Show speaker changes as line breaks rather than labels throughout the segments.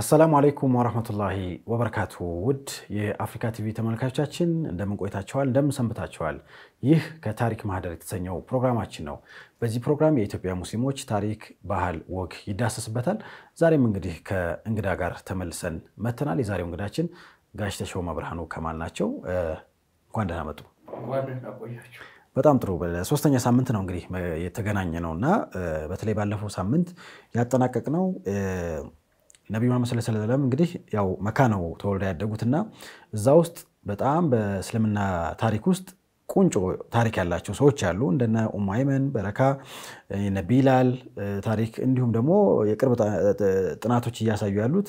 አሰላሙ አለይኩም ወረህመቱላሂ ወበረካቱ። ውድ የአፍሪካ ቲቪ ተመልካቾቻችን እንደምን ቆይታችኋል? እንደምን ሰንብታችኋል? ይህ ከታሪክ ማህደር የተሰኘው ፕሮግራማችን ነው። በዚህ ፕሮግራም የኢትዮጵያ ሙስሊሞች ታሪክ፣ ባህል፣ ወግ ይዳሰስበታል። ዛሬም እንግዲህ ከእንግዳ ጋር ተመልሰን መተናል። የዛሬው እንግዳችን ጋሽ ተሾመ ብርሃኑ ከማል ናቸው። እንኳን ደህና መጡ። በጣም ጥሩ። ሶስተኛ ሳምንት ነው እንግዲህ የተገናኘ ነው እና በተለይ ባለፈው ሳምንት ያጠናቀቅ ነው ነቢዩ መሐመድ ሰለላሁ ዐለይሂ ወሰለም እንግዲህ ያው መካ ነው ተወልደው ያደጉትና እዛ ውስጥ በጣም በእስልምና ታሪክ ውስጥ ቁንጮ ታሪክ ያላቸው ሰዎች አሉ። እንደነ ኡሙ አይመን በረካ፣ እነ ቢላል ታሪክ እንዲሁም ደግሞ የቅርብ ጥናቶች እያሳዩ ያሉት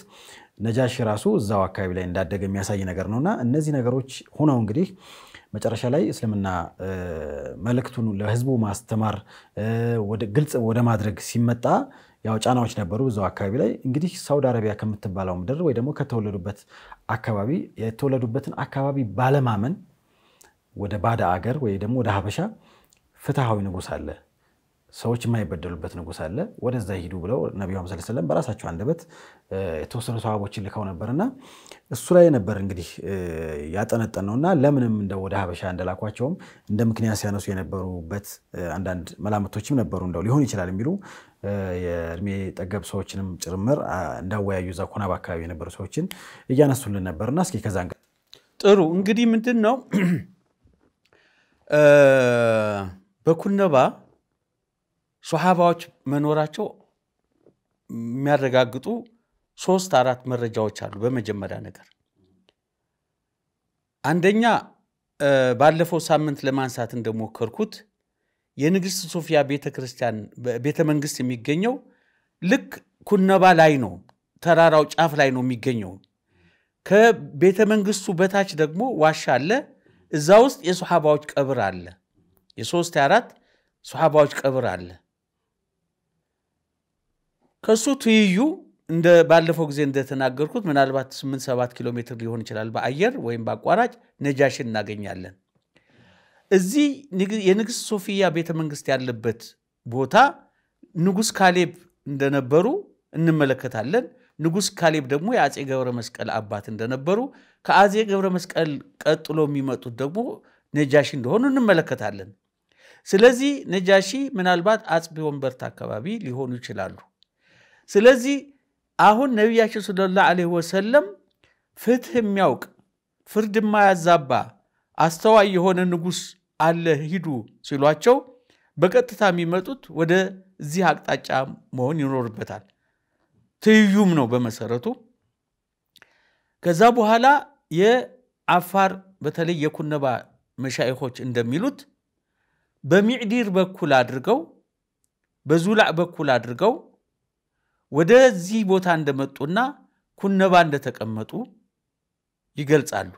ነጃሽ ራሱ እዛው አካባቢ ላይ እንዳደገ የሚያሳይ ነገር ነውና እነዚህ ነገሮች ሆነው እንግዲህ መጨረሻ ላይ እስልምና መልእክቱን ለህዝቡ ማስተማር ግልጽ ወደ ማድረግ ሲመጣ ያው ጫናዎች ነበሩ ብዙ አካባቢ ላይ እንግዲህ ሳውዲ አረቢያ ከምትባለው ምድር ወይ ደግሞ ከተወለዱበት አካባቢ የተወለዱበትን አካባቢ ባለማመን ወደ ባዳ አገር ወይ ደግሞ ወደ ሀበሻ ፍትሐዊ ንጉስ አለ ሰዎች የማይበደሉበት ንጉስ አለ፣ ወደዛ ሂዱ ብለው ነቢዩ ስ ሰለም በራሳቸው አንደበት የተወሰኑ ሰዋቦችን ልከው ነበርና እሱ ላይ ነበር እንግዲህ ያጠነጠን ነውና ለምንም እንደ ወደ ሀበሻ እንደላኳቸውም እንደ ምክንያት ሲያነሱ የነበሩበት አንዳንድ መላምቶችም ነበሩ እንደው ሊሆን ይችላል የሚሉ የእድሜ ጠገብ ሰዎችንም ጭምር እንዳወያዩ እዛ ኩናብ አካባቢ የነበሩ ሰዎችን እያነሱልን ነበርና እስኪ ከዛ
ጥሩ እንግዲህ ምንድን ነው በኩነባ ሶሓባዎች መኖራቸው የሚያረጋግጡ ሶስት አራት መረጃዎች አሉ። በመጀመሪያ ነገር አንደኛ ባለፈው ሳምንት ለማንሳት እንደሞከርኩት የንግሥት ሶፊያ ቤተ መንግስት የሚገኘው ልክ ኩነባ ላይ ነው፣ ተራራው ጫፍ ላይ ነው የሚገኘው። ከቤተ መንግስቱ በታች ደግሞ ዋሻ አለ። እዛ ውስጥ የሶሓባዎች ቀብር አለ። የሶስት አራት ሶሓባዎች ቀብር አለ። ከእሱ ትይዩ እንደ ባለፈው ጊዜ እንደተናገርኩት ምናልባት 87 ኪሎ ሜትር ሊሆን ይችላል በአየር ወይም በአቋራጭ ነጃሽን እናገኛለን። እዚህ የንግሥት ሶፊያ ቤተ መንግስት ያለበት ቦታ ንጉሥ ካሌብ እንደነበሩ እንመለከታለን። ንጉሥ ካሌብ ደግሞ የአፄ ገብረ መስቀል አባት እንደነበሩ ከአፄ ገብረ መስቀል ቀጥሎ የሚመጡት ደግሞ ነጃሺ እንደሆኑ እንመለከታለን። ስለዚህ ነጃሺ ምናልባት አጽቢ ወንበርት አካባቢ ሊሆኑ ይችላሉ። ስለዚህ አሁን ነቢያችን ሰለላሁ ዐለይሂ ወሰለም ፍትህ የሚያውቅ ፍርድ የማያዛባ አስተዋይ የሆነ ንጉሥ አለ ሂዱ ሲሏቸው በቀጥታ የሚመጡት ወደዚህ አቅጣጫ መሆን ይኖርበታል። ትይዩም ነው በመሰረቱ። ከዛ በኋላ የአፋር በተለይ የኩነባ መሻይኮች እንደሚሉት በሚዕዲር በኩል አድርገው በዙላዕ በኩል አድርገው ወደዚህ ቦታ እንደመጡና ኩነባ እንደተቀመጡ ይገልጻሉ።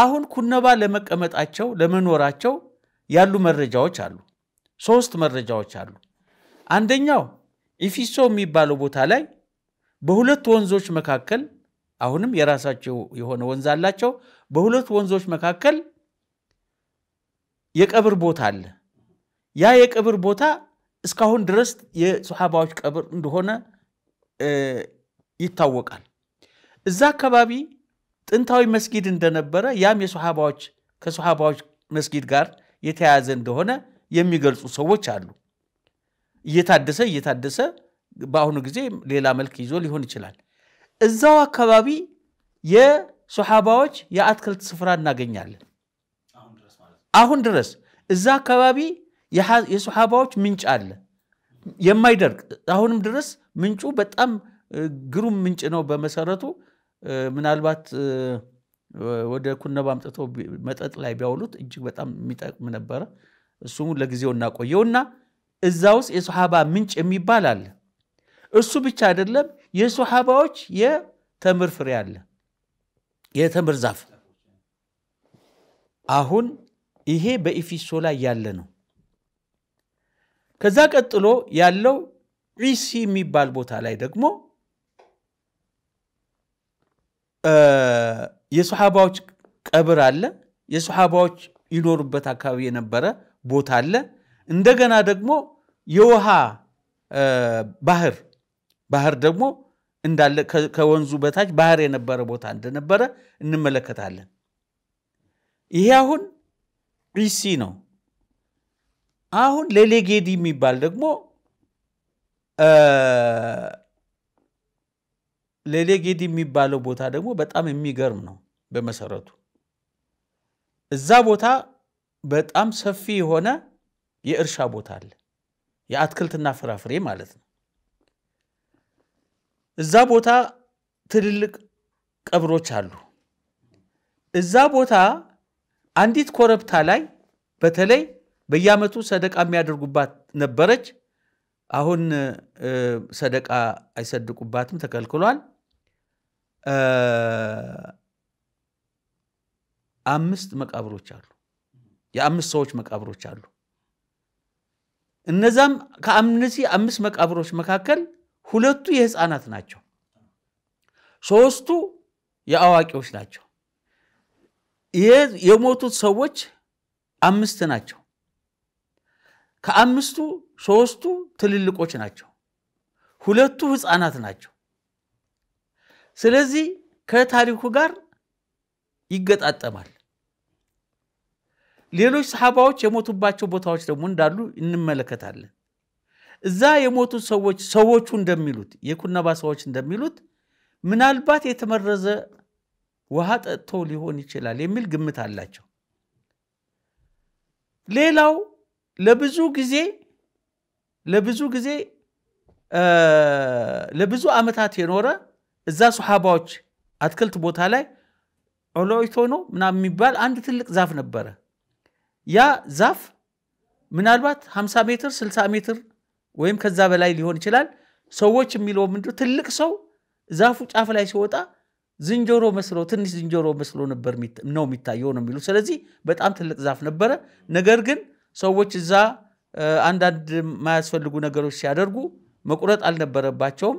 አሁን ኩነባ ለመቀመጣቸው ለመኖራቸው ያሉ መረጃዎች አሉ። ሶስት መረጃዎች አሉ። አንደኛው ኢፊሶ የሚባለው ቦታ ላይ በሁለት ወንዞች መካከል አሁንም የራሳቸው የሆነ ወንዝ አላቸው። በሁለት ወንዞች መካከል የቀብር ቦታ አለ። ያ የቀብር ቦታ እስካሁን ድረስ የሶሓባዎች ቀብር እንደሆነ ይታወቃል። እዛ አካባቢ ጥንታዊ መስጊድ እንደነበረ ያም የሶሓባዎች ከሶሓባዎች መስጊድ ጋር የተያያዘ እንደሆነ የሚገልጹ ሰዎች አሉ። እየታደሰ እየታደሰ በአሁኑ ጊዜ ሌላ መልክ ይዞ ሊሆን ይችላል። እዛው አካባቢ የሶሓባዎች የአትክልት ስፍራ እናገኛለን። አሁን ድረስ እዛ አካባቢ የሰሓባዎች ምንጭ አለ የማይደርቅ አሁንም ድረስ ምንጩ በጣም ግሩም ምንጭ ነው። በመሰረቱ ምናልባት ወደ ኩነባ አምጥተው መጠጥ ላይ ቢያውሉት እጅግ በጣም የሚጠቅም ነበረ። እሱ ለጊዜው እና እዛ ውስጥ የሰሓባ ምንጭ የሚባል አለ። እሱ ብቻ አይደለም፣ የሰሓባዎች የተምር ፍሬ አለ፣ የተምር ዛፍ። አሁን ይሄ በኢፊሶ ላይ ያለ ነው። ከዛ ቀጥሎ ያለው ዒሲ የሚባል ቦታ ላይ ደግሞ የሰሓባዎች ቀብር አለ። የሰሓባዎች ይኖሩበት አካባቢ የነበረ ቦታ አለ። እንደገና ደግሞ የውሃ ባህር ባህር ደግሞ እንዳለ ከወንዙ በታች ባህር የነበረ ቦታ እንደነበረ እንመለከታለን። ይሄ አሁን ዒሲ ነው። አሁን ሌሌጌዲ የሚባል ደግሞ ሌሌጌዲ የሚባለው ቦታ ደግሞ በጣም የሚገርም ነው። በመሰረቱ እዛ ቦታ በጣም ሰፊ የሆነ የእርሻ ቦታ አለ። የአትክልትና ፍራፍሬ ማለት ነው። እዛ ቦታ ትልልቅ ቀብሮች አሉ። እዛ ቦታ አንዲት ኮረብታ ላይ በተለይ በየዓመቱ ሰደቃ የሚያደርጉባት ነበረች። አሁን ሰደቃ አይሰድቁባትም፣ ተከልክሏል። አምስት መቃብሮች አሉ። የአምስት ሰዎች መቃብሮች አሉ። እነዛም ከእነዚህ አምስት መቃብሮች መካከል ሁለቱ የህፃናት ናቸው፣ ሶስቱ የአዋቂዎች ናቸው። የሞቱት ሰዎች አምስት ናቸው። ከአምስቱ ሶስቱ ትልልቆች ናቸው፣ ሁለቱ ህፃናት ናቸው። ስለዚህ ከታሪኩ ጋር ይገጣጠማል። ሌሎች ሰሓባዎች የሞቱባቸው ቦታዎች ደግሞ እንዳሉ እንመለከታለን። እዛ የሞቱት ሰዎች ሰዎቹ እንደሚሉት የኩነባ ሰዎች እንደሚሉት ምናልባት የተመረዘ ውሃ ጠጥቶ ሊሆን ይችላል የሚል ግምት አላቸው። ሌላው ለብዙ ጊዜ ለብዙ ጊዜ ለብዙ ዓመታት የኖረ እዛ ሶሓባዎች አትክልት ቦታ ላይ ነው ምናምን የሚባል አንድ ትልቅ ዛፍ ነበረ። ያ ዛፍ ምናልባት 50 ሜትር 60 ሜትር ወይም ከዛ በላይ ሊሆን ይችላል። ሰዎች የሚለው ምንድን ትልቅ ሰው ዛፉ ጫፍ ላይ ሲወጣ ዝንጀሮ መስሎ ትንሽ ዝንጀሮ መስሎ ነበር ነው የሚታየው ነው የሚሉ። ስለዚህ በጣም ትልቅ ዛፍ ነበረ። ነገር ግን ሰዎች እዛ አንዳንድ የማያስፈልጉ ነገሮች ሲያደርጉ መቁረጥ አልነበረባቸውም።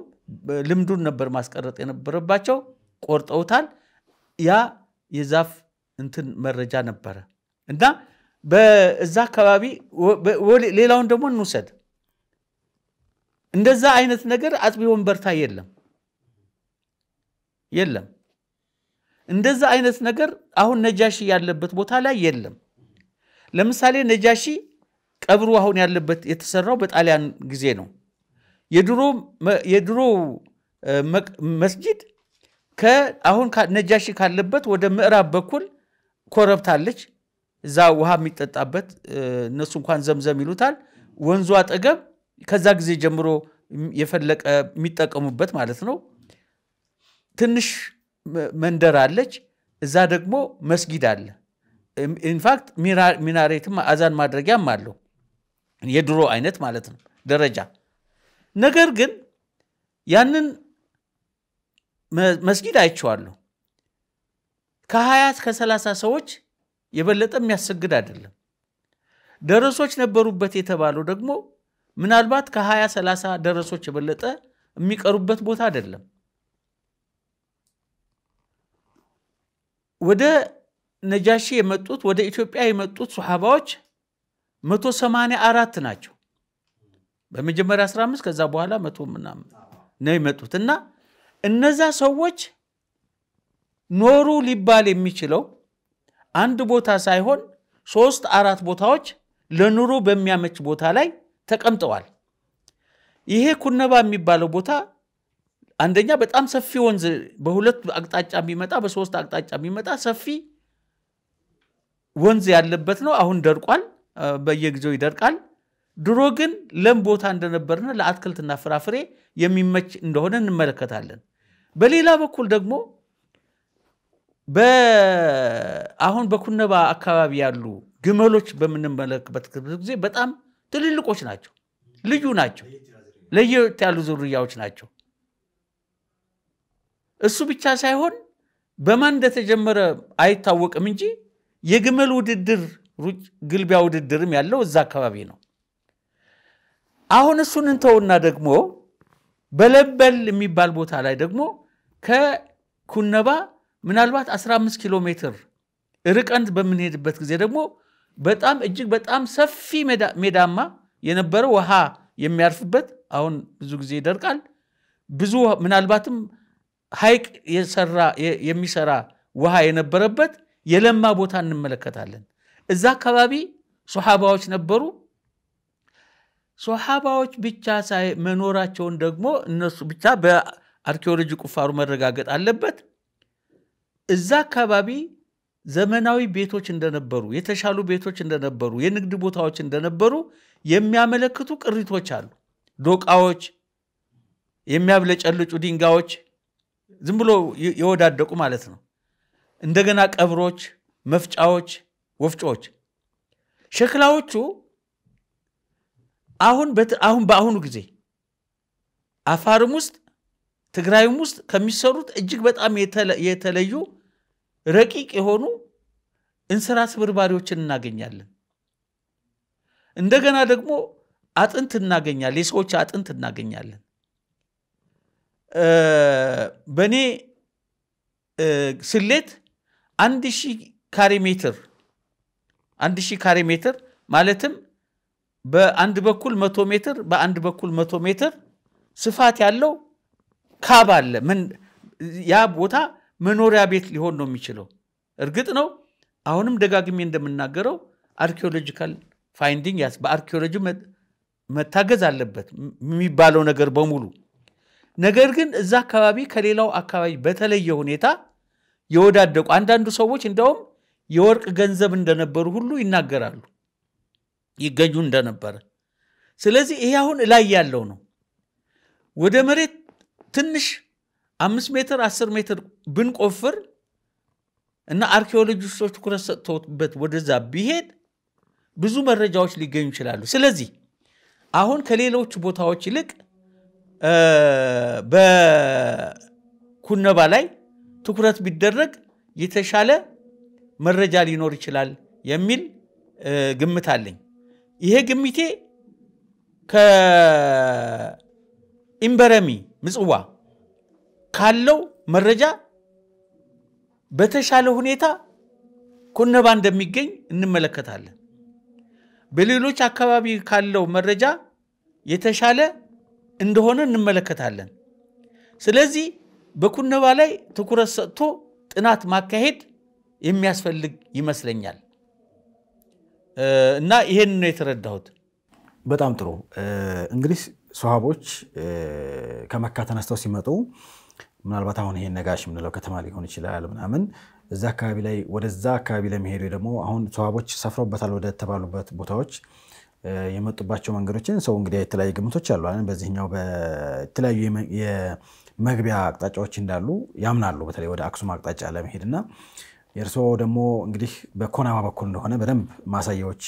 ልምዱን ነበር ማስቀረጥ የነበረባቸው። ቆርጠውታል። ያ የዛፍ እንትን መረጃ ነበረ እና በዛ አካባቢ ሌላውን ደግሞ እንውሰድ። እንደዛ አይነት ነገር አጥቢ ወንበርታ የለም የለም። እንደዛ አይነት ነገር አሁን ነጃሺ ያለበት ቦታ ላይ የለም። ለምሳሌ ነጃሺ ቀብሩ አሁን ያለበት የተሰራው በጣሊያን ጊዜ ነው። የድሮ መስጂድ አሁን ነጃሺ ካለበት ወደ ምዕራብ በኩል ኮረብታለች። እዛ ውሃ የሚጠጣበት እነሱ እንኳን ዘምዘም ይሉታል። ወንዙ አጠገብ ከዛ ጊዜ ጀምሮ የፈለቀ የሚጠቀሙበት ማለት ነው። ትንሽ መንደር አለች። እዛ ደግሞ መስጊድ አለ። ኢንፋክት ሚናሬትም አዛን ማድረጊያም አለው የድሮ አይነት ማለት ነው ደረጃ። ነገር ግን ያንን መስጊድ አይቼዋለሁ። ከሀያት ከሰላሳ ሰዎች የበለጠ የሚያሰግድ አይደለም። ደረሶች ነበሩበት የተባለው ደግሞ ምናልባት ከሀያ ሰላሳ ደረሶች የበለጠ የሚቀሩበት ቦታ አይደለም። ወደ ነጃሺ የመጡት ወደ ኢትዮጵያ የመጡት ሱሐባዎች 184 ናቸው። በመጀመሪያ 15 ከዛ በኋላ መቶ ምናምን ነው የመጡት እና እነዛ ሰዎች ኖሩ ሊባል የሚችለው አንድ ቦታ ሳይሆን ሶስት አራት ቦታዎች ለኑሮ በሚያመች ቦታ ላይ ተቀምጠዋል። ይሄ ኩነባ የሚባለው ቦታ አንደኛ በጣም ሰፊ ወንዝ በሁለት አቅጣጫ የሚመጣ በሶስት አቅጣጫ የሚመጣ ሰፊ ወንዝ ያለበት ነው። አሁን ደርቋል፣ በየጊዜው ይደርቃል። ድሮ ግን ለም ቦታ እንደነበርና ለአትክልትና ፍራፍሬ የሚመች እንደሆነ እንመለከታለን። በሌላ በኩል ደግሞ አሁን በኩነባ አካባቢ ያሉ ግመሎች በምንመለክበት ጊዜ በጣም ትልልቆች ናቸው፣ ልዩ ናቸው፣ ለየት ያሉ ዝርያዎች ናቸው። እሱ ብቻ ሳይሆን በማን እንደተጀመረ አይታወቅም እንጂ የግመል ውድድር ግልቢያ ውድድርም ያለው እዛ አካባቢ ነው። አሁን እሱን እንተውና ደግሞ በለበል የሚባል ቦታ ላይ ደግሞ ከኩነባ ምናልባት 15 ኪሎ ሜትር ርቀን በምንሄድበት ጊዜ ደግሞ በጣም እጅግ በጣም ሰፊ ሜዳማ የነበረ ውሃ የሚያርፍበት አሁን ብዙ ጊዜ ይደርቃል። ብዙ ምናልባትም ሐይቅ የሚሰራ ውሃ የነበረበት የለማ ቦታ እንመለከታለን። እዛ አካባቢ ሶሓባዎች ነበሩ። ሶሓባዎች ብቻ መኖራቸውን ደግሞ እነሱ ብቻ በአርኪኦሎጂ ቁፋሩ መረጋገጥ አለበት። እዛ አካባቢ ዘመናዊ ቤቶች እንደነበሩ፣ የተሻሉ ቤቶች እንደነበሩ፣ የንግድ ቦታዎች እንደነበሩ የሚያመለክቱ ቅሪቶች አሉ። ዶቃዎች፣ የሚያብለጨልጩ ድንጋዮች ዝም ብሎ የወዳደቁ ማለት ነው። እንደገና ቀብሮች፣ መፍጫዎች፣ ወፍጮዎች። ሸክላዎቹ አሁን አሁን በአሁኑ ጊዜ አፋርም ውስጥ ትግራይም ውስጥ ከሚሰሩት እጅግ በጣም የተለዩ ረቂቅ የሆኑ እንስራ ስብርባሪዎችን እናገኛለን። እንደገና ደግሞ አጥንት እናገኛለን፣ የሰዎች አጥንት እናገኛለን። በእኔ ስሌት አንድ ሺ ካሬ ሜትር አንድ ሺ ካሬ ሜትር ማለትም በአንድ በኩል መቶ ሜትር በአንድ በኩል መቶ ሜትር ስፋት ያለው ካብ አለ። ያ ቦታ መኖሪያ ቤት ሊሆን ነው የሚችለው። እርግጥ ነው አሁንም ደጋግሜ እንደምናገረው አርኪኦሎጂካል ፋይንዲንግ ያስ በአርኪኦሎጂ መታገዝ አለበት የሚባለው ነገር በሙሉ ነገር ግን እዛ አካባቢ ከሌላው አካባቢ በተለየ ሁኔታ የወዳደቁ አንዳንዱ ሰዎች እንደውም የወርቅ ገንዘብ እንደነበሩ ሁሉ ይናገራሉ ይገኙ እንደነበረ። ስለዚህ ይሄ አሁን እላይ ያለው ነው። ወደ መሬት ትንሽ አምስት ሜትር አስር ሜትር ብንቆፍር እና አርኪኦሎጂስቶች ትኩረት ሰጥቶበት ወደዛ ቢሄድ ብዙ መረጃዎች ሊገኙ ይችላሉ። ስለዚህ አሁን ከሌሎች ቦታዎች ይልቅ በኩነባ ላይ ትኩረት ቢደረግ የተሻለ መረጃ ሊኖር ይችላል የሚል ግምት አለኝ። ይሄ ግምቴ ከኢምበረሚ ምጽዋ ካለው መረጃ በተሻለ ሁኔታ ኮነባ እንደሚገኝ እንመለከታለን። በሌሎች አካባቢ ካለው መረጃ የተሻለ እንደሆነ እንመለከታለን። ስለዚህ በኩነባ ላይ ትኩረት ሰጥቶ ጥናት ማካሄድ የሚያስፈልግ ይመስለኛል እና ይሄን ነው የተረዳሁት።
በጣም ጥሩ እንግዲህ ሰሃቦች ከመካ ተነስተው ሲመጡ ምናልባት አሁን ይሄን ነጋሽ የምንለው ከተማ ሊሆን ይችላል ምናምን እዛ አካባቢ ላይ ወደዛ አካባቢ ለመሄዱ ደግሞ አሁን ሰሃቦች ሰፍረውበታል ወደ ተባሉበት ቦታዎች የመጡባቸው መንገዶችን ሰው እንግዲህ የተለያዩ ግምቶች አሉ። በዚህኛው በተለያዩ መግቢያ አቅጣጫዎች እንዳሉ ያምናሉ። በተለይ ወደ አክሱም አቅጣጫ እና የእርስዎ ደግሞ እንግዲህ በኮናማ በኩል እንደሆነ በደንብ ማሳያዎች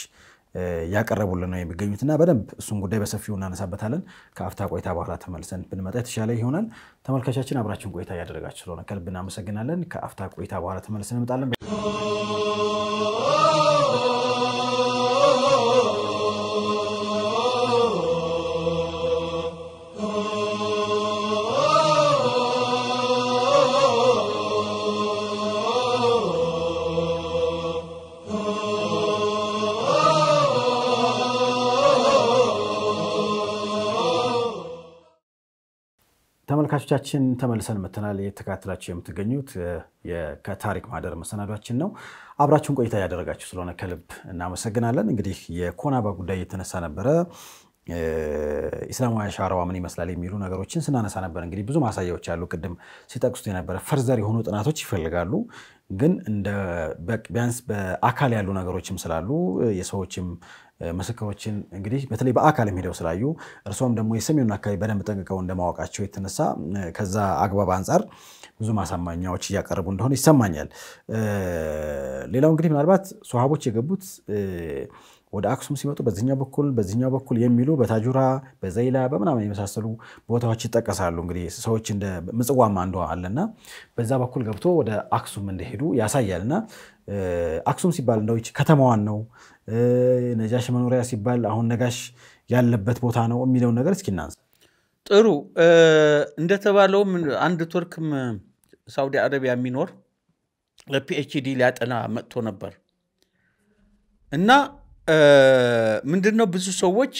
ያቀረቡልን ነው እና በደንብ እሱን ጉዳይ በሰፊው እናነሳበታለን። ከአፍታ ቆይታ በኋላ ተመልሰን ብንመጣ የተሻለ ይሆናል። ተመልካቻችን አብራችን ቆይታ እያደረጋችሁ ስለሆነ ከልብ እናመሰግናለን። ከአፍታ ቆይታ በኋላ ተመልሰን እንመጣለን። ተመልካቾቻችን ተመልሰን መተናል። የተከታተላችሁ የምትገኙት ከታሪክ ማህደር መሰናዷችን ነው። አብራችሁን ቆይታ ያደረጋችሁ ስለሆነ ከልብ እናመሰግናለን። እንግዲህ የኮናባ ጉዳይ የተነሳ ነበረ። ኢስላማዊ አሻራዋ ምን ይመስላል የሚሉ ነገሮችን ስናነሳ ነበር። እንግዲህ ብዙ ማሳያዎች አሉ። ቅድም ሲጠቅሱት የነበረ ፈርዘር የሆኑ ጥናቶች ይፈልጋሉ። ግን ቢያንስ በአካል ያሉ ነገሮችም ስላሉ የሰዎችም ምስክሮችን እንግዲህ በተለይ በአካል ሄደው ስላዩ እርሷም ደግሞ የሰሜኑን አካባቢ በደንብ ጠንቅቀው እንደማወቃቸው የተነሳ ከዛ አግባብ አንጻር ብዙ ማሳማኛዎች እያቀረቡ እንደሆነ ይሰማኛል። ሌላው እንግዲህ ምናልባት ሶሃቦች የገቡት ወደ አክሱም ሲመጡ በዚህኛው በኩል በዚህኛው በኩል የሚሉ በታጁራ በዘይላ በምናምን የመሳሰሉ ቦታዎች ይጠቀሳሉ። እንግዲህ ሰዎች እንደ ምጽዋም አንዱ አለና በዛ በኩል ገብቶ ወደ አክሱም እንደሄዱ ያሳያል። እና አክሱም ሲባል እንደው ከተማዋን ነው ነጃሽ መኖሪያ ሲባል አሁን ነጋሽ ያለበት ቦታ ነው የሚለውን ነገር እስኪ እናንሳ።
ጥሩ እንደተባለውም አንድ ቱርክም ሳውዲ አረቢያ የሚኖር ለፒኤችዲ ሊያጠና መጥቶ ነበር እና ምንድን ነው ብዙ ሰዎች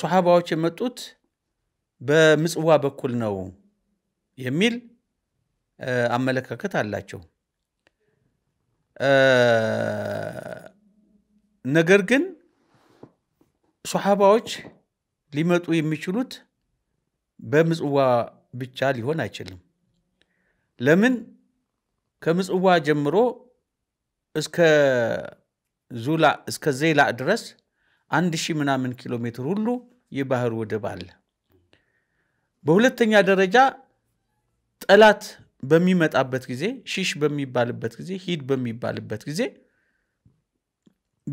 ሶሓባዎች የመጡት በምጽዋ በኩል ነው የሚል አመለካከት አላቸው። ነገር ግን ሶሓባዎች ሊመጡ የሚችሉት በምጽዋ ብቻ ሊሆን አይችልም። ለምን ከምጽዋ ጀምሮ እስከ ዙላ እስከ ዜላ ድረስ አንድ ሺህ ምናምን ኪሎ ሜትር ሁሉ የባህር ወደብ አለ። በሁለተኛ ደረጃ ጠላት በሚመጣበት ጊዜ ሺሽ በሚባልበት ጊዜ ሂድ በሚባልበት ጊዜ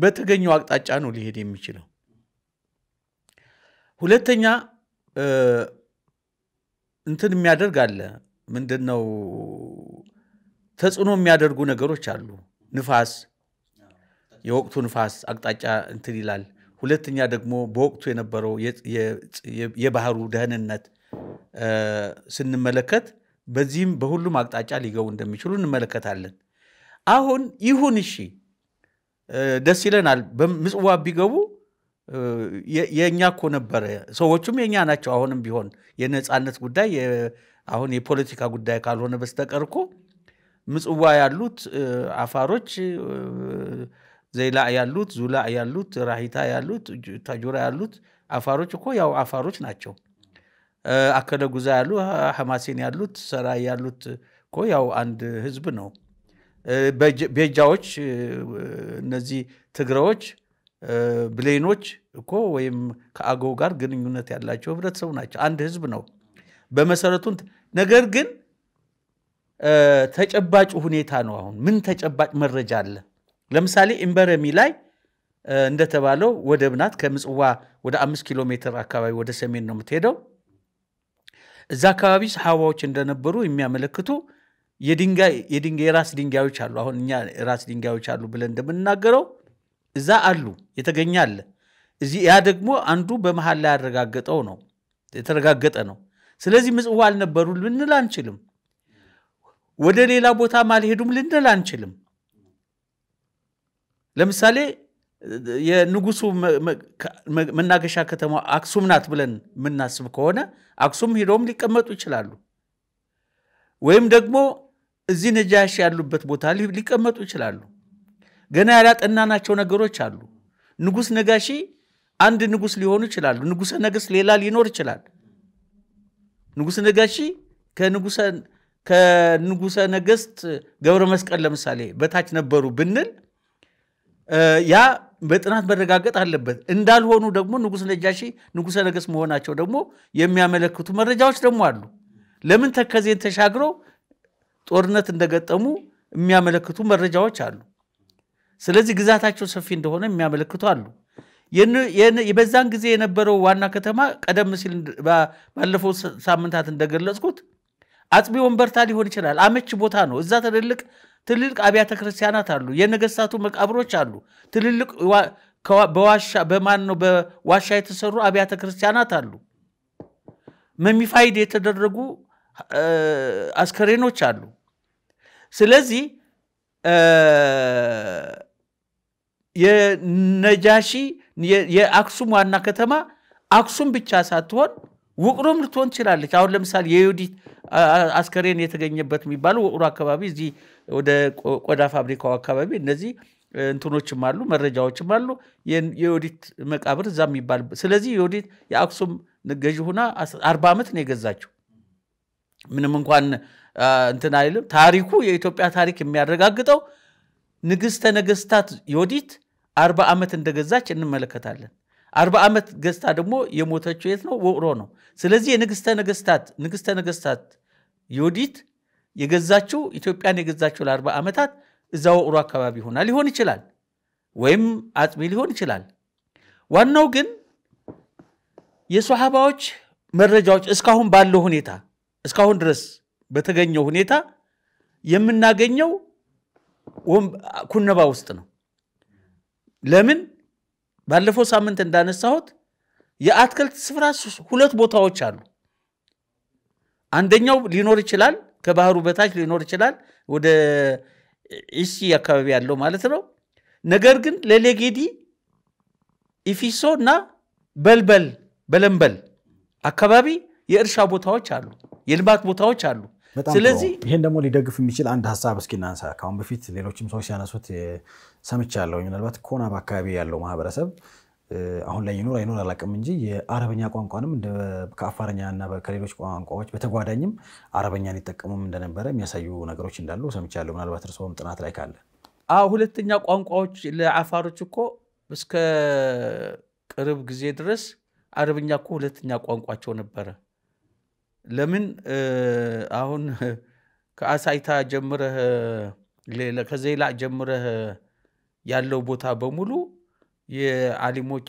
በተገኘው አቅጣጫ ነው ሊሄድ የሚችለው። ሁለተኛ እንትን የሚያደርግ አለ። ምንድን ነው ተጽዕኖ የሚያደርጉ ነገሮች አሉ። ንፋስ፣ የወቅቱ ንፋስ አቅጣጫ እንትን ይላል። ሁለተኛ ደግሞ በወቅቱ የነበረው የባህሩ ደህንነት ስንመለከት በዚህም በሁሉም አቅጣጫ ሊገቡ እንደሚችሉ እንመለከታለን። አሁን ይሁን እሺ፣ ደስ ይለናል። ምጽዋ ቢገቡ የእኛ እኮ ነበረ፣ ሰዎቹም የእኛ ናቸው። አሁንም ቢሆን የነፃነት ጉዳይ አሁን የፖለቲካ ጉዳይ ካልሆነ በስተቀር እኮ ምጽዋ ያሉት አፋሮች ዘይላ ያሉት ዙላ ያሉት ራሂታ ያሉት ታጁራ ያሉት አፋሮች እኮ ያው አፋሮች ናቸው። አከለ ጉዛ ያሉ ሐማሴን ያሉት ሰራ ያሉት እኮ ያው አንድ ህዝብ ነው። ቤጃዎች እነዚህ ትግረዎች ብሌኖች እኮ ወይም ከአገው ጋር ግንኙነት ያላቸው ህብረተሰቡ ናቸው። አንድ ህዝብ ነው በመሰረቱን። ነገር ግን ተጨባጭ ሁኔታ ነው። አሁን ምን ተጨባጭ መረጃ አለ? ለምሳሌ ኢምበረሚ ላይ እንደተባለው ወደብ ናት። ከምጽዋ ወደ አምስት ኪሎ ሜትር አካባቢ ወደ ሰሜን ነው የምትሄደው። እዛ አካባቢ ሰሓባዎች እንደነበሩ የሚያመለክቱ የራስ ድንጋዮች አሉ። አሁን እኛ የራስ ድንጋዮች አሉ ብለን እንደምንናገረው እዛ አሉ፣ የተገኘ አለ። እዚህ ያ ደግሞ አንዱ በመሀል ላይ ያረጋገጠው ነው የተረጋገጠ ነው። ስለዚህ ምጽዋ አልነበሩ ልንል አንችልም። ወደ ሌላ ቦታ አልሄዱም ልንል አንችልም። ለምሳሌ የንጉሱ መናገሻ ከተማ አክሱም ናት ብለን የምናስብ ከሆነ አክሱም ሄደውም ሊቀመጡ ይችላሉ። ወይም ደግሞ እዚህ ነጃሽ ያሉበት ቦታ ሊቀመጡ ይችላሉ። ገና ያላጠናናቸው ነገሮች አሉ። ንጉስ ነጋሺ አንድ ንጉስ ሊሆኑ ይችላሉ። ንጉሰ ነገሥት ሌላ ሊኖር ይችላል። ንጉስ ነጋሺ ከንጉሰ ነገስት ገብረ መስቀል ለምሳሌ በታች ነበሩ ብንል ያ በጥናት መረጋገጥ አለበት። እንዳልሆኑ ደግሞ ንጉሥ ነጃሺ ንጉሠ ነገሥት መሆናቸው ደግሞ የሚያመለክቱ መረጃዎች ደግሞ አሉ። ለምን ተከዜን ተሻግረው ጦርነት እንደገጠሙ የሚያመለክቱ መረጃዎች አሉ። ስለዚህ ግዛታቸው ሰፊ እንደሆነ የሚያመለክቱ አሉ። በዛን ጊዜ የነበረው ዋና ከተማ ቀደም ሲል ባለፈው ሳምንታት እንደገለጽኩት አጥቢ ወንበርታ ሊሆን ይችላል። አመች ቦታ ነው። እዛ ትልልቅ ትልልቅ አብያተ ክርስቲያናት አሉ። የነገስታቱ መቃብሮች አሉ። ትልልቅ በዋሻ በማን ነው በዋሻ የተሰሩ አብያተ ክርስቲያናት አሉ። መሚፋይድ የተደረጉ አስከሬኖች አሉ። ስለዚህ የነጃሺ የአክሱም ዋና ከተማ አክሱም ብቻ ሳትሆን ውቅሮም ልትሆን ትችላለች። አሁን ለምሳሌ የዮዲት አስከሬን የተገኘበት የሚባለው ውቅሮ አካባቢ እዚህ ወደ ቆዳ ፋብሪካው አካባቢ እነዚህ እንትኖችም አሉ፣ መረጃዎችም አሉ። የዮዲት መቃብር እዛ የሚባል ስለዚህ የዮዲት የአክሱም ገዢ ሁና አርባ ዓመት ነው የገዛችው። ምንም እንኳን እንትን አይልም ታሪኩ የኢትዮጵያ ታሪክ የሚያረጋግጠው ንግሥተ ነገስታት ዮዲት አርባ ዓመት እንደገዛች እንመለከታለን። አርባ ዓመት ገዝታ ደግሞ የሞተችው የት ነው? ውቅሮ ነው። ስለዚህ የንግስተ ነገስታት ንግስተ ነገስታት ዮዲት የገዛችው ኢትዮጵያን የገዛችው ለአርባ ዓመታት እዛ ውቅሮ አካባቢ ሆና ሊሆን ይችላል፣ ወይም አጽቢ ሊሆን ይችላል። ዋናው ግን የሶሃባዎች መረጃዎች እስካሁን ባለው ሁኔታ እስካሁን ድረስ በተገኘው ሁኔታ የምናገኘው ኩነባ ውስጥ ነው። ለምን ባለፈው ሳምንት እንዳነሳሁት የአትክልት ስፍራ ሁለት ቦታዎች አሉ። አንደኛው ሊኖር ይችላል፣ ከባህሩ በታች ሊኖር ይችላል፣ ወደ ኢሲ አካባቢ ያለው ማለት ነው። ነገር ግን ለሌጌዲ ኢፊሶ እና በልበል በለንበል አካባቢ የእርሻ ቦታዎች አሉ፣ የልማት ቦታዎች አሉ። ስለዚህ
ይሄን ደግሞ ሊደግፍ የሚችል አንድ ሀሳብ እስኪ እናንሳ። ከአሁን በፊት ሌሎችም ሰዎች ሲያነሱት ሰምቻለሁ። ምናልባት ኮና በአካባቢ ያለው ማህበረሰብ አሁን ላይ ይኖር አይኖር አላውቅም እንጂ የአረበኛ ቋንቋንም ከአፋርኛ እና ከሌሎች ቋንቋዎች በተጓዳኝም አረበኛን ይጠቀሙም እንደነበረ የሚያሳዩ ነገሮች እንዳሉ ሰምቻለሁ። ምናልባት እርስዎም ጥናት ላይ ካለ
ሁለተኛ ቋንቋዎች ለአፋሮች እኮ እስከ ቅርብ ጊዜ ድረስ አረብኛ እኮ ሁለተኛ ቋንቋቸው ነበረ። ለምን አሁን ከአሳይታ ጀምረህ ከዜላ ጀምረህ ያለው ቦታ በሙሉ የአሊሞች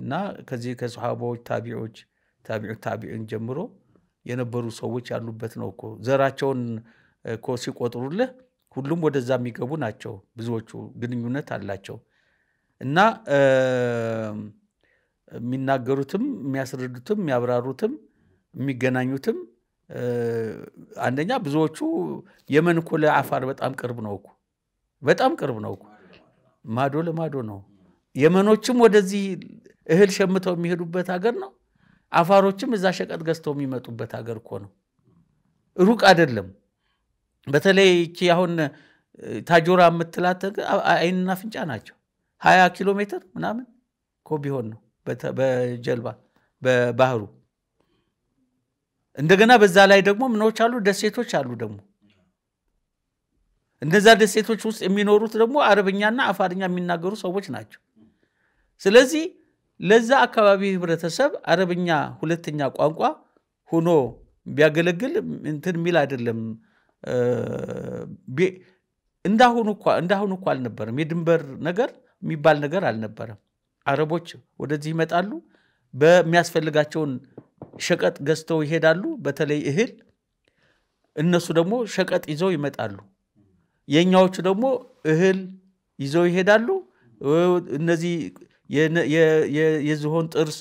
እና ከዚህ ከሰሃቦች ታቢዎች ታቢዑ ታቢዕን ጀምሮ የነበሩ ሰዎች ያሉበት ነው እኮ ዘራቸውን እኮ ሲቆጥሩልህ ሁሉም ወደዛ የሚገቡ ናቸው። ብዙዎቹ ግንኙነት አላቸው እና የሚናገሩትም የሚያስረዱትም የሚያብራሩትም የሚገናኙትም አንደኛ ብዙዎቹ የመን እኮ ለአፋር በጣም ቅርብ ነው እኮ በጣም ቅርብ ነው እኮ ማዶ ለማዶ ነው። የመኖችም ወደዚህ እህል ሸምተው የሚሄዱበት ሀገር ነው። አፋሮችም እዛ ሸቀጥ ገዝተው የሚመጡበት ሀገር እኮ ነው። ሩቅ አይደለም። በተለይ እቺ አሁን ታጆራ የምትላት አይንና አፍንጫ ናቸው። ሀያ ኪሎ ሜትር ምናምን እኮ ቢሆን ነው በጀልባ በባህሩ እንደገና በዛ ላይ ደግሞ ምኖች አሉ ደሴቶች አሉ ደግሞ እነዛ ደሴቶች ውስጥ የሚኖሩት ደግሞ አረብኛና አፋርኛ የሚናገሩ ሰዎች ናቸው። ስለዚህ ለዛ አካባቢ ህብረተሰብ አረብኛ ሁለተኛ ቋንቋ ሆኖ ቢያገለግል እንትን የሚል አይደለም። እንዳሁኑ እኮ አልነበረም። የድንበር ነገር የሚባል ነገር አልነበረም። አረቦች ወደዚህ ይመጣሉ በሚያስፈልጋቸውን ሸቀጥ ገዝተው ይሄዳሉ። በተለይ እህል እነሱ ደግሞ ሸቀጥ ይዘው ይመጣሉ። የእኛዎቹ ደግሞ እህል ይዘው ይሄዳሉ። እነዚህ የዝሆን ጥርስ፣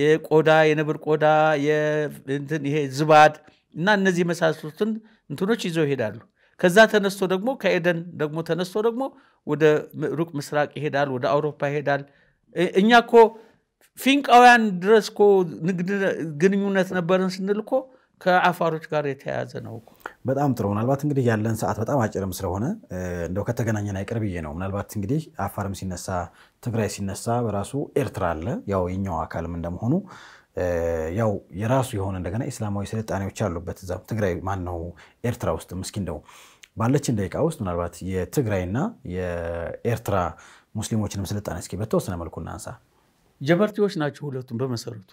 የቆዳ፣ የነብር ቆዳ፣ ይሄ ዝባድ እና እነዚህ የመሳሰሉትን እንትኖች ይዘው ይሄዳሉ። ከዛ ተነስቶ ደግሞ ከኤደን ደግሞ ተነስቶ ደግሞ ወደ ሩቅ ምስራቅ ይሄዳል፣ ወደ አውሮፓ ይሄዳል። እኛ እኮ ፊንቃውያን ድረስ ንግድ ግንኙነት ነበርን ስንል ኮ ከአፋሮች ጋር የተያያዘ
ነው። በጣም ጥሩ። ምናልባት እንግዲህ ያለን ሰዓት በጣም አጭርም ስለሆነ እንደው ከተገናኘን አይቀር ብዬ ነው። ምናልባት እንግዲህ አፋርም ሲነሳ ትግራይ ሲነሳ በራሱ ኤርትራ አለ። ያው የኛው አካልም እንደመሆኑ ያው የራሱ የሆነ እንደገና ኢስላማዊ ስልጣኔዎች አሉበት እዛ ትግራይ ማን ነው ኤርትራ ውስጥ እስኪ እንደው ባለችን ደቂቃ ውስጥ ምናልባት የትግራይና የኤርትራ ሙስሊሞችንም ስልጣኔ እስኪ በተወሰነ መልኩ እናንሳ። ጀበርቲዎች ናቸው።
ሁለቱም በመሰረቱ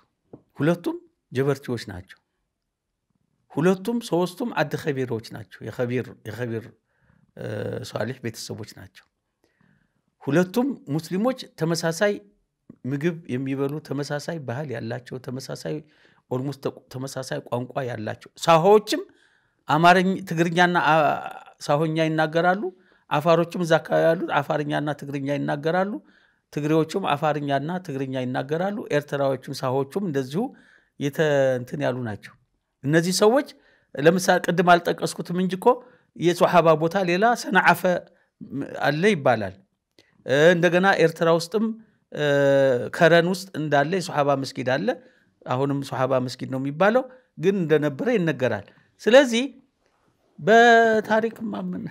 ሁለቱም ጀበርቲዎች ናቸው። ሁለቱም ሶስቱም አድ ከቢሮች ናቸው። የከቢር ሷሊሕ ቤተሰቦች ናቸው። ሁለቱም ሙስሊሞች ተመሳሳይ ምግብ የሚበሉ ተመሳሳይ ባህል ያላቸው ተመሳሳይ ኦልሞስ ተመሳሳይ ቋንቋ ያላቸው ሳሆዎችም አማርኛ ትግርኛና ሳሆኛ ይናገራሉ። አፋሮችም እዛ አካባቢ ያሉት አፋርኛና ትግርኛ ይናገራሉ። ትግሬዎቹም አፋርኛና ትግርኛ ይናገራሉ። ኤርትራዎቹም ሳሆቹም እንደዚሁ የተንትን ያሉ ናቸው። እነዚህ ሰዎች ለምሳሌ ቅድም አልጠቀስኩትም እንጂ እኮ የሶሓባ ቦታ ሌላ ሰነዓፈ አለ ይባላል። እንደገና ኤርትራ ውስጥም ከረን ውስጥ እንዳለ የሶሓባ መስጊድ አለ። አሁንም ሶሓባ መስጊድ ነው የሚባለው፣ ግን እንደነበረ ይነገራል። ስለዚህ በታሪክ ማምን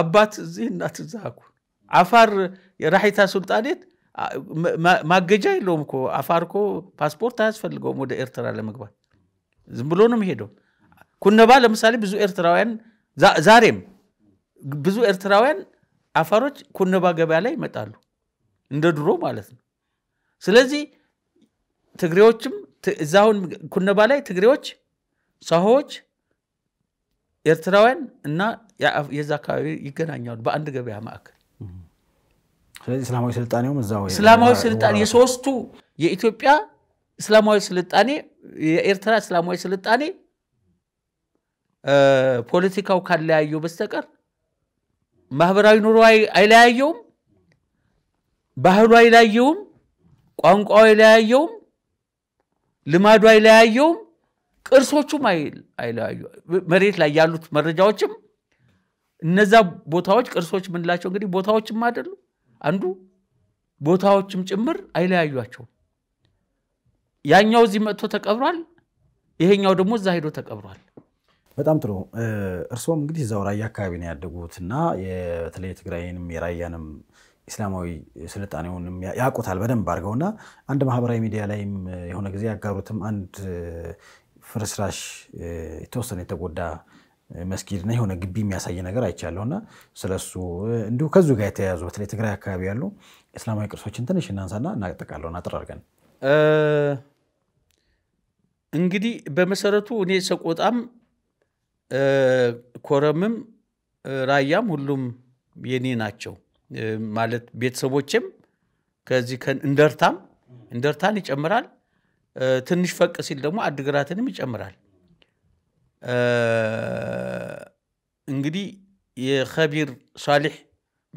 አባት እዚህ እናት እዛ አፋር የራሒታ ሱልጣኔት ማገጃ የለውም እኮ አፋር እኮ ፓስፖርት አያስፈልገውም ወደ ኤርትራ ለመግባት ዝም ብሎ ነው የሚሄደው። ኩነባ ለምሳሌ ብዙ ኤርትራውያን ዛሬም ብዙ ኤርትራውያን አፋሮች ኩነባ ገበያ ላይ ይመጣሉ እንደ ድሮ ማለት ነው። ስለዚህ ትግሬዎችም እዛሁን ኩነባ ላይ ትግሬዎች፣ ሳሆዎች፣ ኤርትራውያን እና የዛ አካባቢ ይገናኛሉ በአንድ ገበያ ማዕከል
ስለዚህ እስላማዊ ስልጣኔውም እዛው እስላማዊ ስልጣኔ
የሶስቱ የኢትዮጵያ እስላማዊ ስልጣኔ፣ የኤርትራ እስላማዊ ስልጣኔ ፖለቲካው ካለያየው በስተቀር ማህበራዊ ኑሮ አይለያየውም፣ ባህሉ አይለያየውም፣ ቋንቋው አይለያየውም፣ ልማዱ አይለያየውም፣ ቅርሶቹም አይለያዩ። መሬት ላይ ያሉት መረጃዎችም እነዛ ቦታዎች ቅርሶች የምንላቸው እንግዲህ ቦታዎችም አይደሉም አንዱ ቦታዎችም ጭምር አይለያዩቸውም። ያኛው እዚህ መጥቶ ተቀብሯል፣ ይሄኛው ደግሞ እዛ ሄዶ ተቀብሯል።
በጣም ጥሩ። እርስዎም እንግዲህ እዛው ራያ አካባቢ ነው እና በተለይ ትግራይንም የራያንም ኢስላማዊ ስልጣኔውንም ያውቁታል በደንብ እና አንድ ማህበራዊ ሚዲያ ላይም የሆነ ጊዜ ያጋሩትም አንድ ፍርስራሽ የተወሰነ የተጎዳ መስጊድና የሆነ ግቢ የሚያሳይ ነገር አይቻለሁ እና ስለሱ እንዲሁ ከዙ ጋር የተያያዙ በተለይ ትግራይ አካባቢ ያሉ እስላማዊ ቅርሶችን ትንሽ እናንሳና እናጠቃለሁ አጥር አድርገን
እንግዲህ በመሰረቱ እኔ ሰቆጣም ኮረምም ራያም ሁሉም የኔ ናቸው ማለት ቤተሰቦችም ከዚህ እንደርታም እንደርታን ይጨምራል። ትንሽ ፈቅ ሲል ደግሞ አድግራትንም ይጨምራል። እንግዲህ የከቢር ሷሊሕ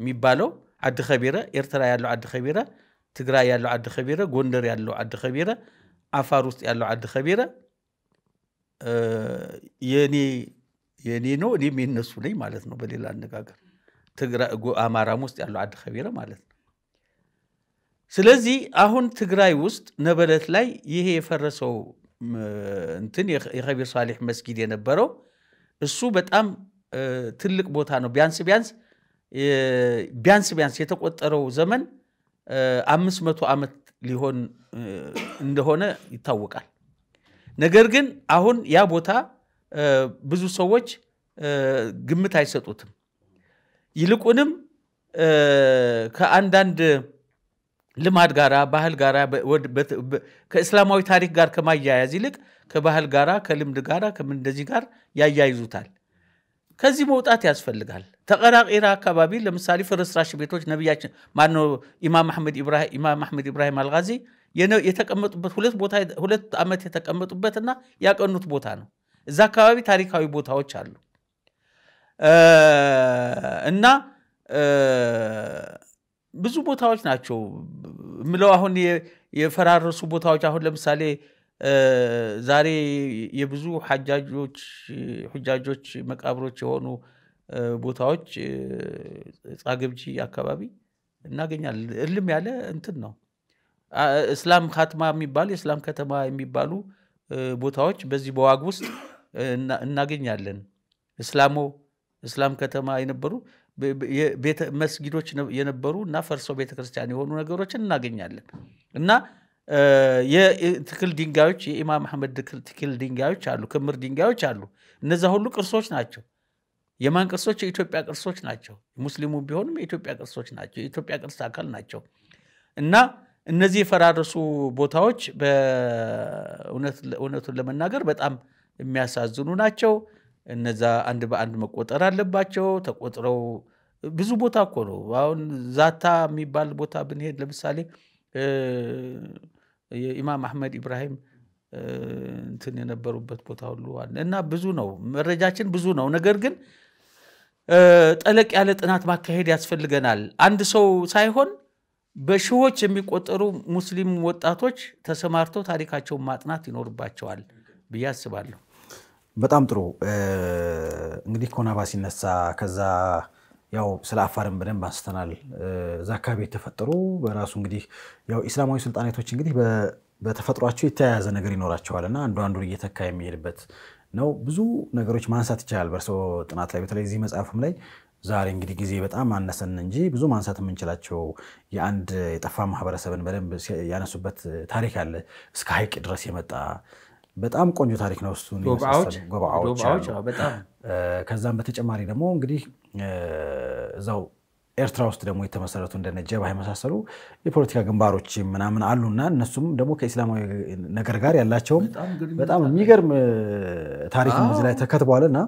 የሚባለው ዓዲ ከቢረ ኤርትራ ያለው ዓዲ ከቢረ ትግራይ ያለው ዓዲ ከቢረ ጎንደር ያለው ዓዲ ከቢረ አፋር ውስጥ ያለው ዓዲ ከቢረ የኔ የኔ ነው እኔም የነሱ ነኝ ማለት ነው። በሌላ አነጋገር አማራም ውስጥ ያለው ዓዲ ከቢረ ማለት ነው። ስለዚህ አሁን ትግራይ ውስጥ ነበለት ላይ ይሄ የፈረሰው እንትን የኸቢር ሳሌሕ መስጊድ የነበረው እሱ በጣም ትልቅ ቦታ ነው። ቢያንስ ቢያንስ ቢያንስ ቢያንስ የተቆጠረው ዘመን አምስት መቶ ዓመት ሊሆን እንደሆነ ይታወቃል። ነገር ግን አሁን ያ ቦታ ብዙ ሰዎች ግምት አይሰጡትም። ይልቁንም ከአንዳንድ ልማድ ጋራ ባህል ጋራ ከእስላማዊ ታሪክ ጋር ከማያያዝ ይልቅ ከባህል ጋራ ከልምድ ጋራ እንደዚህ ጋር ያያይዙታል። ከዚህ መውጣት ያስፈልጋል። ተቀራቂራ አካባቢ ለምሳሌ ፍርስራሽ ቤቶች ነቢያችን ማነው ኢማም አሕመድ ኢብራሂም አልጋዚ የተቀመጡበት ሁለት ዓመት የተቀመጡበትና ያቀኑት ቦታ ነው። እዛ አካባቢ ታሪካዊ ቦታዎች አሉ እና ብዙ ቦታዎች ናቸው ምለው አሁን የፈራረሱ ቦታዎች አሁን ለምሳሌ ዛሬ የብዙ ሐጃጆች ሑጃጆች መቃብሮች የሆኑ ቦታዎች ጻግብጂ አካባቢ እናገኛለን። እልም ያለ እንትን ነው። እስላም ካትማ የሚባል የእስላም ከተማ የሚባሉ ቦታዎች በዚህ በዋግ ውስጥ እናገኛለን። እስላሞ እስላም ከተማ የነበሩ መስጊዶች የነበሩ እና ፈርሰው ቤተክርስቲያን የሆኑ ነገሮችን እናገኛለን እና የትክል ድንጋዮች የኢማም አህመድ ትክል ድንጋዮች አሉ፣ ክምር ድንጋዮች አሉ። እነዛ ሁሉ ቅርሶች ናቸው። የማን ቅርሶች? የኢትዮጵያ ቅርሶች ናቸው። ሙስሊሙ ቢሆንም የኢትዮጵያ ቅርሶች ናቸው። የኢትዮጵያ ቅርስ አካል ናቸው እና እነዚህ የፈራረሱ ቦታዎች በእውነቱን ለመናገር በጣም የሚያሳዝኑ ናቸው። እነዛ አንድ በአንድ መቆጠር አለባቸው። ተቆጥረው ብዙ ቦታ እኮ ነው። አሁን ዛታ የሚባል ቦታ ብንሄድ ለምሳሌ የኢማም አሕመድ ኢብራሂም እንትን የነበሩበት ቦታ ሁሉ አለ እና ብዙ ነው። መረጃችን ብዙ ነው። ነገር ግን ጠለቅ ያለ ጥናት ማካሄድ ያስፈልገናል። አንድ ሰው ሳይሆን በሺዎች የሚቆጠሩ ሙስሊም ወጣቶች ተሰማርተው ታሪካቸውን ማጥናት ይኖርባቸዋል ብዬ አስባለሁ።
በጣም ጥሩ እንግዲህ ኮናባ ሲነሳ ከዛ ያው ስለ አፋርን በደንብ አንስተናል። እዛ አካባቢ የተፈጠሩ በራሱ እንግዲህ ያው ኢስላማዊ ስልጣኔቶች እንግዲህ በተፈጥሯቸው የተያያዘ ነገር ይኖራቸዋል እና አንዱ አንዱን እየተካ የሚሄድበት ነው። ብዙ ነገሮች ማንሳት ይቻላል በእርሶ ጥናት ላይ በተለይ እዚህ መጽሐፍም ላይ ዛሬ እንግዲህ ጊዜ በጣም አነሰን እንጂ ብዙ ማንሳት የምንችላቸው የአንድ የጠፋ ማህበረሰብን በደንብ ያነሱበት ታሪክ አለ። እስከ ሀይቅ ድረስ የመጣ በጣም ቆንጆ ታሪክ ነው። እሱ ከዛም በተጨማሪ ደግሞ እንግዲህ እዛው ኤርትራ ውስጥ ደግሞ የተመሰረቱ እንደነ ጀብሃ የመሳሰሉ የፖለቲካ ግንባሮች ምናምን እና እነሱም ደግሞ ከኢስላማዊ ነገር ጋር ያላቸውም በጣም የሚገርም ታሪክ እዚህ ላይ ተከትቧል እና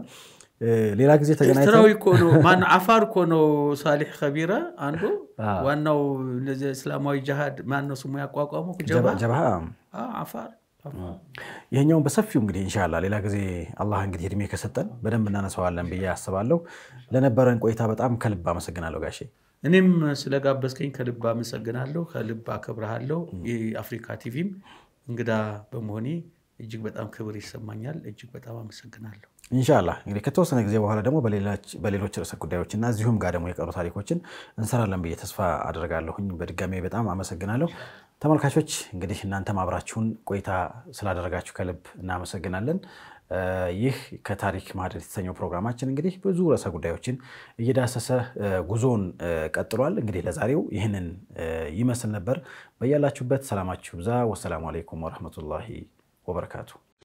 ሌላ ጊዜ ተገናኝተን
አፋር እኮ ነው ሳሊሕ ከቢረ አንዱ ዋናው እስላማዊ ጃሃድ ማነው ስሙ ያቋቋመው ጀብሃ አፋር
ይህኛውን በሰፊው እንግዲህ እንሻላ ሌላ ጊዜ አላህ እንግዲህ እድሜ ከሰጠን በደንብ እናነሰዋለን ብዬ አስባለሁ። ለነበረን ቆይታ በጣም ከልብ አመሰግናለሁ ጋሼ። እኔም
ስለጋበዝከኝ ከልብ አመሰግናለሁ፣ ከልብ አከብረሃለሁ። የአፍሪካ ቲቪም እንግዳ በመሆኔ እጅግ በጣም ክብር ይሰማኛል። እጅግ በጣም አመሰግናለሁ።
እንሻላ እንግዲህ ከተወሰነ ጊዜ በኋላ ደግሞ በሌሎች ርዕሰ ጉዳዮች እና እዚሁም ጋር ደግሞ የቀሩ ታሪኮችን እንሰራለን ብዬ ተስፋ አደርጋለሁኝ። በድጋሚ በጣም አመሰግናለሁ። ተመልካቾች እንግዲህ እናንተም አብራችሁን ቆይታ ስላደረጋችሁ ከልብ እናመሰግናለን። ይህ ከታሪክ ማዕድ የተሰኘው ፕሮግራማችን እንግዲህ ብዙ ርዕሰ ጉዳዮችን እየዳሰሰ ጉዞን ቀጥሏል። እንግዲህ ለዛሬው ይህንን ይመስል ነበር። በያላችሁበት ሰላማችሁ ብዛ። ወሰላሙ አሌይኩም ወረህመቱላሂ ወበረካቱ።